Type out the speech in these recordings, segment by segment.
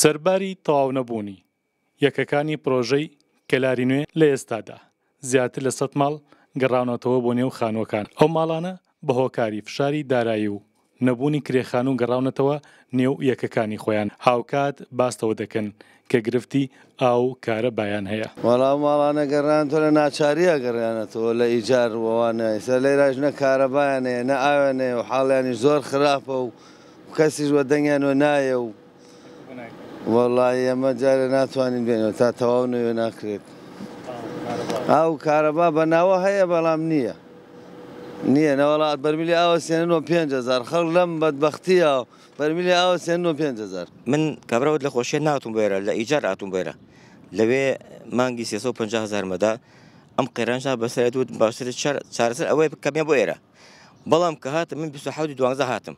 سەرباری تەواو نەبوونی یەکەکانی پرۆژەی کەلاری نوێ لە ئێستادا زیاتر لە سەد ماڵ گەڕاونەتەوە بۆ نێو خانوەکان ئەو ماڵانە بە هۆکاری فشاری دارایی و نەبوونی کرێخان و گەڕاونەتەوە نێو یەکەکانی خۆیان هاوکات باستەوە دەکەن کە گرفتی ئاو کارە بایان هەیە وەڵام ماڵانە گەڕانتۆ لە ناچاریە گەڕیانەتەوە لە ئیجار ووانە ئێستا لەیراژنە کارەبایانێ نە ئاوێنێ و حاڵیانی زۆر خراپە و کەسیش وە دەنگیان و نایە و وەڵی ئەمە جارە ناتوانین بێنەوە تا تەواو نوێ ناکرێت ئاو کارەبا بە ناوە هەیە بەڵام نییە نییە نەوەڵات بەرمیلی ئاوە سێنەوە 5هزار خەڵ لەم بەدبختیە و بەرمیلی ئاوە سێنەوە 5هزار من کابراوت لە خۆشیە ناتون بێرە لە ئیجار هاتون بێرە لەوێ مانگی 350 هزار مەدا ئەم قێرانشا بەسەر دوت باشتر چارەسەر ئەوەی کەمێ بۆ ئێرە بەڵام کە هاتم من 2012 هاتم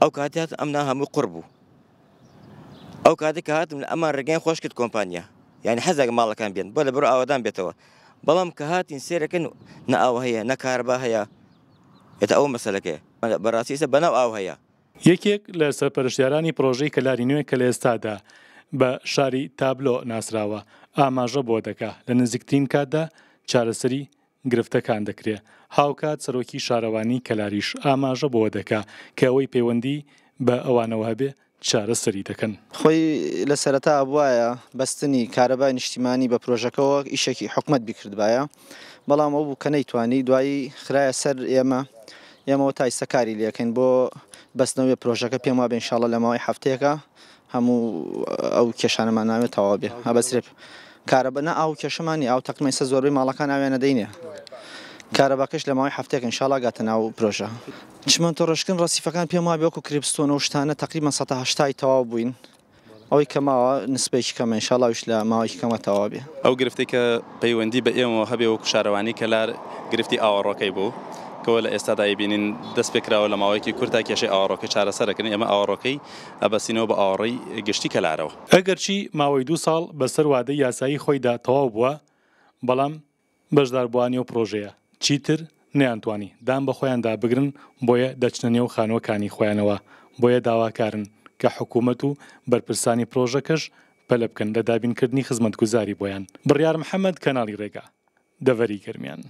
ئەو کاتیات ئەمنا هەموو قڕ بوو ئەو کاتێک کە هاتم لە ئەمان ڕێگەی خۆش کرد کۆمپانیا یعنی حەزێک ماڵەکان بێن بۆ لە بڕ ئاوادان بێتەوە بەڵام کە هاتین سێرەکەن نە ئاو هەیە نەکاربا هەیە ئێتە ئەو مەسلەکەی بەڕاستیسە بەناو ئاو هەیە یەکێک لە سەرپەرشتیارانی پرۆژەی کەلاری نوێ کە لە ئێستادا بە شاری تابلۆ ناسراوە ئاماژە بۆ دەکا لە نزیکترین کاتدا چارەسەری گرفتەکان دەکرێت هاوکات سەرۆکی شارەوانی کەلاریش ئاماژە بۆ دەکا کە ئەوەی پەیوەندی بە ئەوانەوە هەبێ چارە سەری دەکەن خۆی لە سەرەتا بواە بەستنی کارەبای نیشتیمانی بە پرۆژەکەەوە ئیشێکی حکومت بیکردبایە بەڵام ئەو بوو کە نەیتوانی دوایی خراە سەر ئێمە ئێمەەوە تایسەکاری لەکەین بۆ بەستنەوەی پرۆژەکە پێم وا بێنشاڵە لەماوەی هەفتەیەەکە هەموو ئەو کێشانەمان ناوێت تەوا بێ هەبەسرێ کارەبەنە ئاو کێشمانی ئاو تەقمەی سە زۆربەی ماڵەکان ناوێنە دەینێ کارەباکەش لە ماوەی هەفتێک انشاالله گاتە ناو پرۆژە چمن تۆڕشکن ڕسیفەکان پێم وای بۆکو کریپستۆن و شتانە تقریبا 1970 تەواو بووین ئەوەی کەماوە نسپێکی کەمە انشاالله وش لە ماوەی کەمە تەواو بێ ئەو گرفتی کە پەیوەندی بە ئێمەوە هەبێ و کوشارەوانی کەلار گرفتی ئاوەڕۆکەی بوو کەەوە لە ئێستادای بینین دەست پێکراوە لە ماوەیەکی کورتا کێشەی ئاڕۆکە چارەسەرەکەن ئێمە ئاڕۆکەی ئەبەسینەوە بە ئاڕی گشتی کەلارەوە ئەگەرچی ماوەی دو ساڵ بەسەر وادە یاسایی خۆیدا تەواو بووە بەڵام بەشداربووانی و پرۆژەیە چیتر نیانتوانی دام بە خۆیاندا بگرن بۆیە دەچنە نێو خانوەکانی خۆیانەوە بۆیە داواکارن کە حکوومەت و بەرپرسانی پرۆژەکەش پەلە بکەن لە دابینکردنی خزمەتگوزاری بۆیان بڕیار محەممەد کەناڵی ڕێگا دەڤەری گرمیان